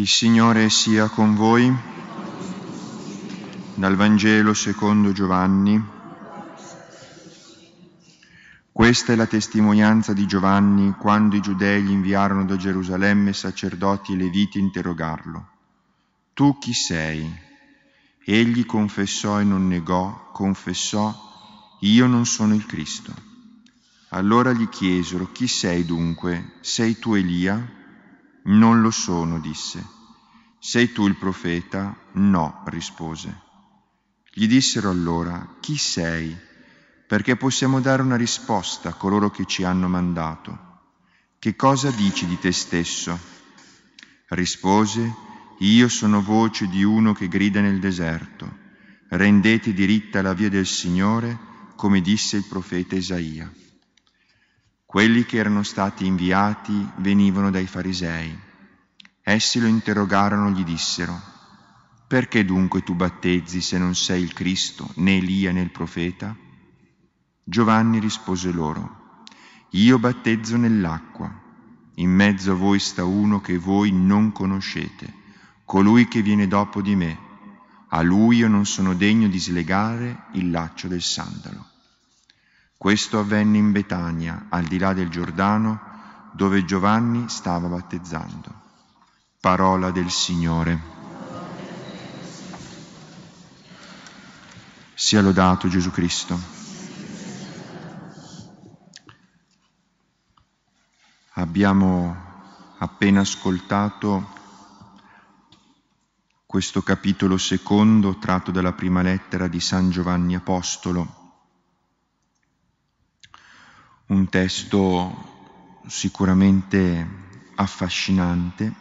Il Signore sia con voi. Dal Vangelo secondo Giovanni. Questa è la testimonianza di Giovanni quando i giudei gli inviarono da Gerusalemme sacerdoti e leviti a interrogarlo. Tu chi sei? Egli confessò e non negò, confessò, io non sono il Cristo. Allora gli chiesero, chi sei dunque? Sei tu Elia? Non lo sono, disse. Sei tu il profeta? No, rispose. Gli dissero allora, chi sei? Perché possiamo dare una risposta a coloro che ci hanno mandato. Che cosa dici di te stesso? Rispose, io sono voce di uno che grida nel deserto. Rendete diritta la via del Signore, come disse il profeta Isaia. Quelli che erano stati inviati venivano dai farisei. Essi lo interrogarono e gli dissero, perché dunque tu battezzi se non sei il Cristo, né Elia né il profeta? Giovanni rispose loro, io battezzo nell'acqua, in mezzo a voi sta uno che voi non conoscete, colui che viene dopo di me, a lui io non sono degno di slegare il laccio del sandalo. Questo avvenne in Betania, al di là del Giordano, dove Giovanni stava battezzando. Parola del Signore. Sia lodato Gesù Cristo. Abbiamo appena ascoltato questo capitolo secondo tratto dalla prima lettera di San Giovanni Apostolo un testo sicuramente affascinante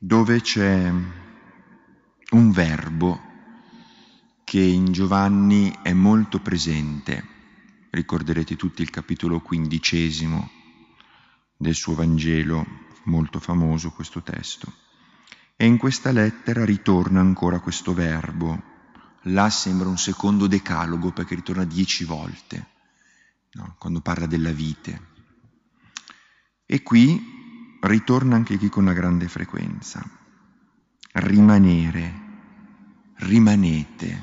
dove c'è un verbo che in Giovanni è molto presente. Ricorderete tutti il capitolo quindicesimo del suo Vangelo, molto famoso questo testo. E in questa lettera ritorna ancora questo verbo. Là sembra un secondo decalogo perché ritorna dieci volte no? quando parla della vite. E qui ritorna anche qui con una grande frequenza. Rimanere, rimanete,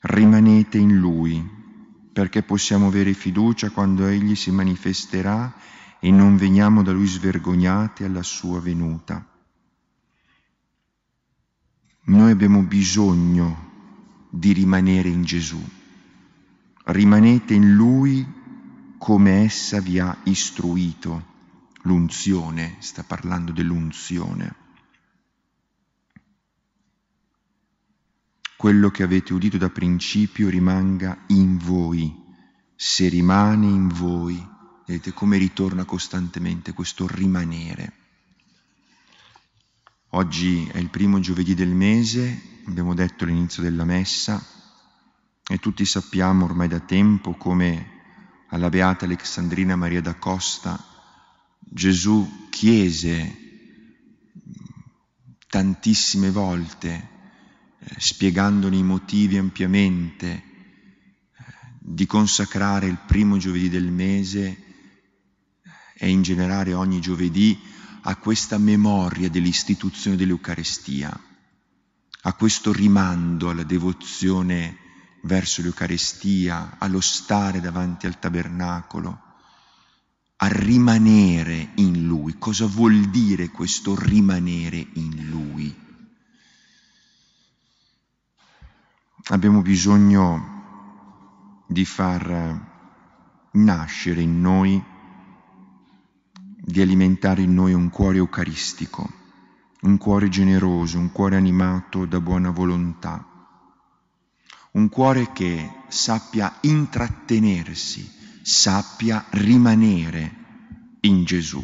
rimanete in Lui, perché possiamo avere fiducia quando Egli si manifesterà e non veniamo da Lui svergognati alla sua venuta. Noi abbiamo bisogno di rimanere in Gesù rimanete in lui come essa vi ha istruito. L'unzione, sta parlando dell'unzione. Quello che avete udito da principio rimanga in voi. Se rimane in voi, vedete come ritorna costantemente questo rimanere. Oggi è il primo giovedì del mese, abbiamo detto all'inizio della messa, e tutti sappiamo ormai da tempo come alla beata Alexandrina Maria da Costa Gesù chiese mm, tantissime volte, eh, spiegandone i motivi ampiamente, eh, di consacrare il primo giovedì del mese eh, e in generale ogni giovedì a questa memoria dell'istituzione dell'Eucarestia, a questo rimando alla devozione verso l'Eucarestia, allo stare davanti al tabernacolo, a rimanere in Lui. Cosa vuol dire questo rimanere in Lui? Abbiamo bisogno di far nascere in noi, di alimentare in noi un cuore eucaristico, un cuore generoso, un cuore animato da buona volontà un cuore che sappia intrattenersi, sappia rimanere in Gesù,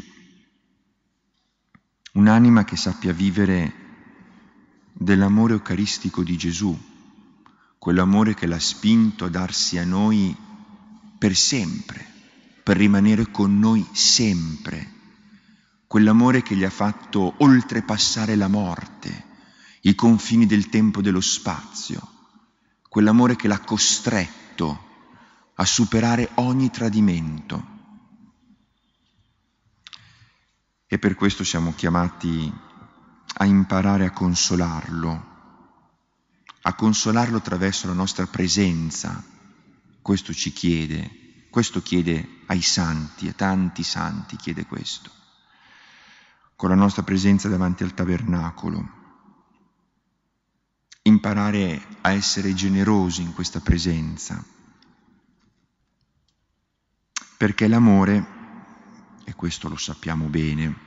un'anima che sappia vivere dell'amore eucaristico di Gesù, quell'amore che l'ha spinto a darsi a noi per sempre, per rimanere con noi sempre, quell'amore che gli ha fatto oltrepassare la morte, i confini del tempo e dello spazio quell'amore che l'ha costretto a superare ogni tradimento. E per questo siamo chiamati a imparare a consolarlo, a consolarlo attraverso la nostra presenza. Questo ci chiede, questo chiede ai santi, a tanti santi chiede questo, con la nostra presenza davanti al tabernacolo imparare a essere generosi in questa presenza, perché l'amore, e questo lo sappiamo bene,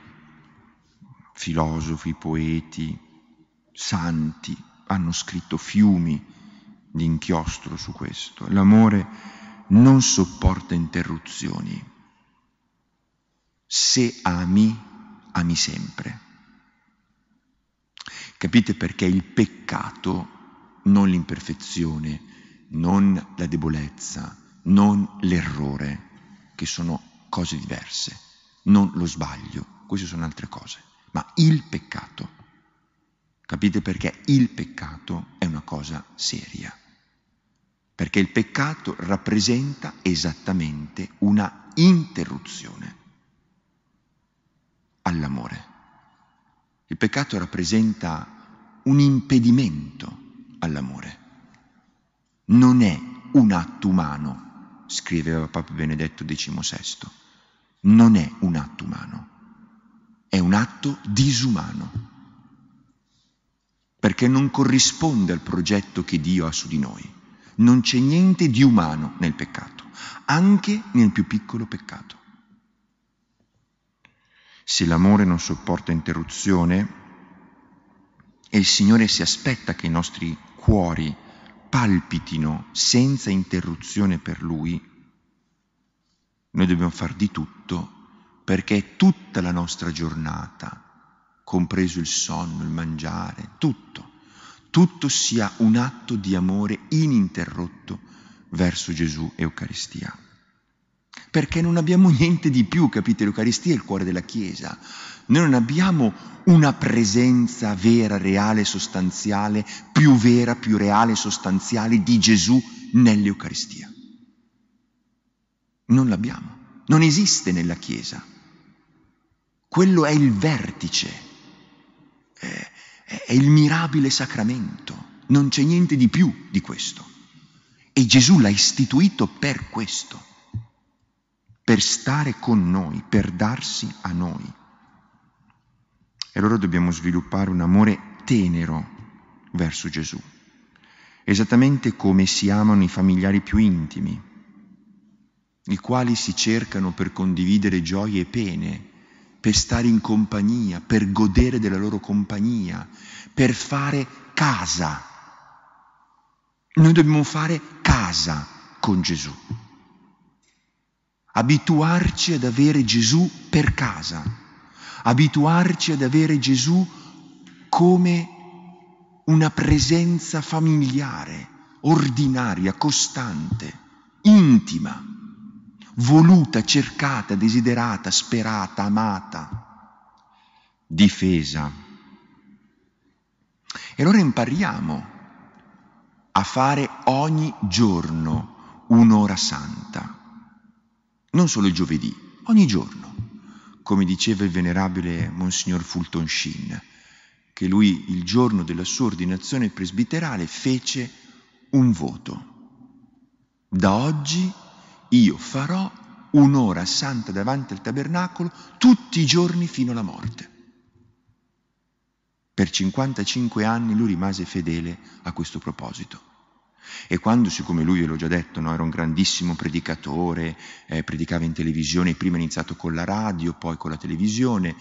filosofi, poeti, santi hanno scritto fiumi di inchiostro su questo, l'amore non sopporta interruzioni, se ami, ami sempre. Capite perché il peccato, non l'imperfezione, non la debolezza, non l'errore, che sono cose diverse, non lo sbaglio, queste sono altre cose, ma il peccato. Capite perché il peccato è una cosa seria? Perché il peccato rappresenta esattamente una interruzione all'amore. Il peccato rappresenta un impedimento all'amore. Non è un atto umano, scriveva Papa Benedetto XVI, non è un atto umano, è un atto disumano, perché non corrisponde al progetto che Dio ha su di noi. Non c'è niente di umano nel peccato, anche nel più piccolo peccato. Se l'amore non sopporta interruzione e il Signore si aspetta che i nostri cuori palpitino senza interruzione per Lui, noi dobbiamo far di tutto perché tutta la nostra giornata, compreso il sonno, il mangiare, tutto, tutto sia un atto di amore ininterrotto verso Gesù Eucaristia perché non abbiamo niente di più, capite? L'Eucaristia è il cuore della Chiesa. Noi non abbiamo una presenza vera, reale, sostanziale, più vera, più reale, sostanziale di Gesù nell'Eucaristia. Non l'abbiamo, non esiste nella Chiesa. Quello è il vertice, è, è il mirabile sacramento, non c'è niente di più di questo. E Gesù l'ha istituito per questo per stare con noi, per darsi a noi. E allora dobbiamo sviluppare un amore tenero verso Gesù, esattamente come si amano i familiari più intimi, i quali si cercano per condividere gioie e pene, per stare in compagnia, per godere della loro compagnia, per fare casa. Noi dobbiamo fare casa con Gesù abituarci ad avere Gesù per casa, abituarci ad avere Gesù come una presenza familiare, ordinaria, costante, intima, voluta, cercata, desiderata, sperata, amata, difesa. E allora impariamo a fare ogni giorno un'ora santa non solo il giovedì, ogni giorno, come diceva il venerabile Monsignor Fulton Sheen, che lui il giorno della sua ordinazione presbiterale fece un voto. Da oggi io farò un'ora santa davanti al tabernacolo tutti i giorni fino alla morte. Per 55 anni lui rimase fedele a questo proposito. E quando, siccome lui ve l'ho già detto, no, era un grandissimo predicatore, eh, predicava in televisione, prima ha iniziato con la radio, poi con la televisione,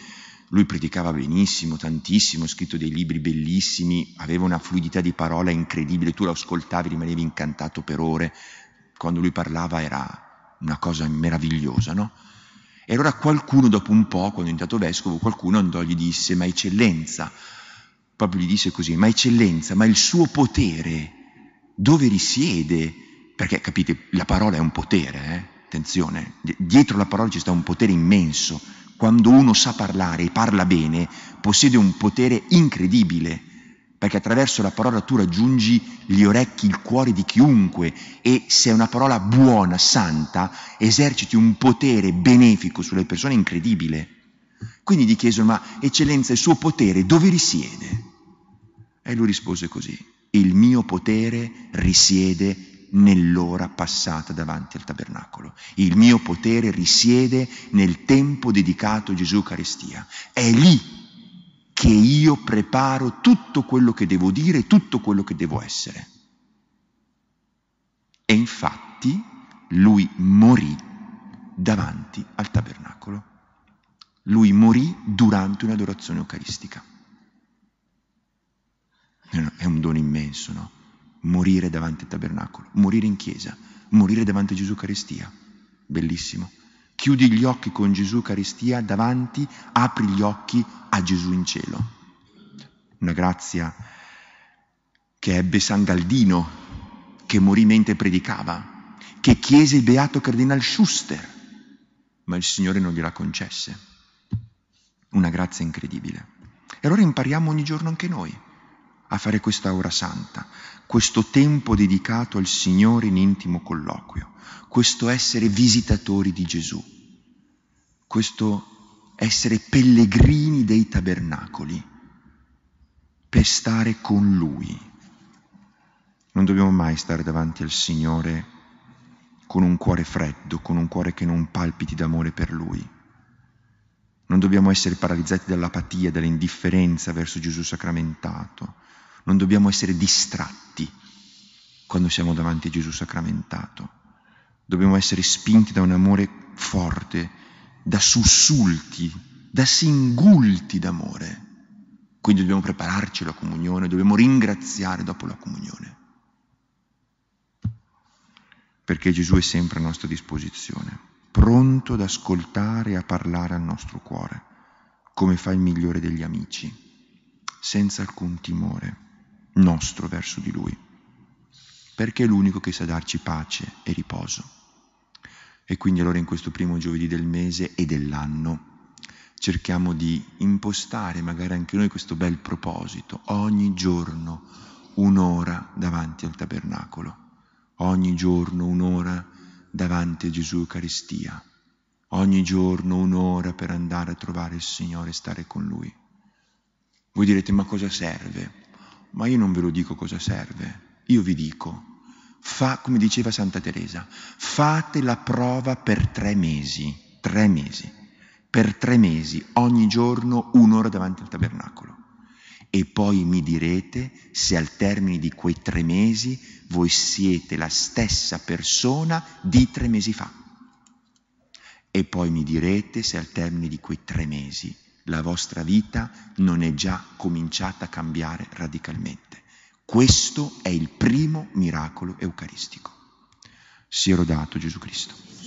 lui predicava benissimo, tantissimo, ha scritto dei libri bellissimi, aveva una fluidità di parola incredibile, tu lo ascoltavi, rimanevi incantato per ore, quando lui parlava era una cosa meravigliosa, no? E allora qualcuno, dopo un po', quando è diventato vescovo, qualcuno andò e gli disse, ma eccellenza, proprio gli disse così, ma eccellenza, ma il suo potere dove risiede, perché capite, la parola è un potere, eh? attenzione, dietro la parola ci sta un potere immenso, quando uno sa parlare e parla bene, possiede un potere incredibile, perché attraverso la parola tu raggiungi gli orecchi, il cuore di chiunque e se è una parola buona, santa, eserciti un potere benefico sulle persone incredibile. Quindi gli chiesero, ma eccellenza, il suo potere dove risiede? E lui rispose così, il mio potere risiede nell'ora passata davanti al tabernacolo. Il mio potere risiede nel tempo dedicato a Gesù Carestia. È lì che io preparo tutto quello che devo dire, tutto quello che devo essere. E infatti lui morì davanti al tabernacolo. Lui morì durante un'adorazione eucaristica. Eh, è un dono immenso, no? Morire davanti al tabernacolo, morire in chiesa, morire davanti a Gesù Caristia. Bellissimo. Chiudi gli occhi con Gesù Caristia davanti, apri gli occhi a Gesù in cielo. Una grazia che ebbe San Galdino, che morì mentre predicava, che chiese il beato cardinal Schuster, ma il Signore non gliela concesse. Una grazia incredibile. E allora impariamo ogni giorno anche noi a fare questa ora santa, questo tempo dedicato al Signore in intimo colloquio, questo essere visitatori di Gesù, questo essere pellegrini dei tabernacoli per stare con Lui. Non dobbiamo mai stare davanti al Signore con un cuore freddo, con un cuore che non palpiti d'amore per Lui. Non dobbiamo essere paralizzati dall'apatia, dall'indifferenza verso Gesù sacramentato, non dobbiamo essere distratti quando siamo davanti a Gesù sacramentato. Dobbiamo essere spinti da un amore forte, da sussulti, da singulti d'amore. Quindi dobbiamo prepararci alla comunione, dobbiamo ringraziare dopo la comunione. Perché Gesù è sempre a nostra disposizione, pronto ad ascoltare e a parlare al nostro cuore, come fa il migliore degli amici, senza alcun timore nostro verso di Lui, perché è l'unico che sa darci pace e riposo. E quindi allora in questo primo giovedì del mese e dell'anno cerchiamo di impostare magari anche noi questo bel proposito, ogni giorno un'ora davanti al tabernacolo, ogni giorno un'ora davanti a Gesù Eucaristia, ogni giorno un'ora per andare a trovare il Signore e stare con Lui. Voi direte ma cosa serve? ma io non ve lo dico cosa serve, io vi dico, fa, come diceva Santa Teresa, fate la prova per tre mesi, tre mesi, per tre mesi, ogni giorno un'ora davanti al tabernacolo. E poi mi direte se al termine di quei tre mesi voi siete la stessa persona di tre mesi fa. E poi mi direte se al termine di quei tre mesi la vostra vita non è già cominciata a cambiare radicalmente. Questo è il primo miracolo eucaristico. Sia rodato Gesù Cristo.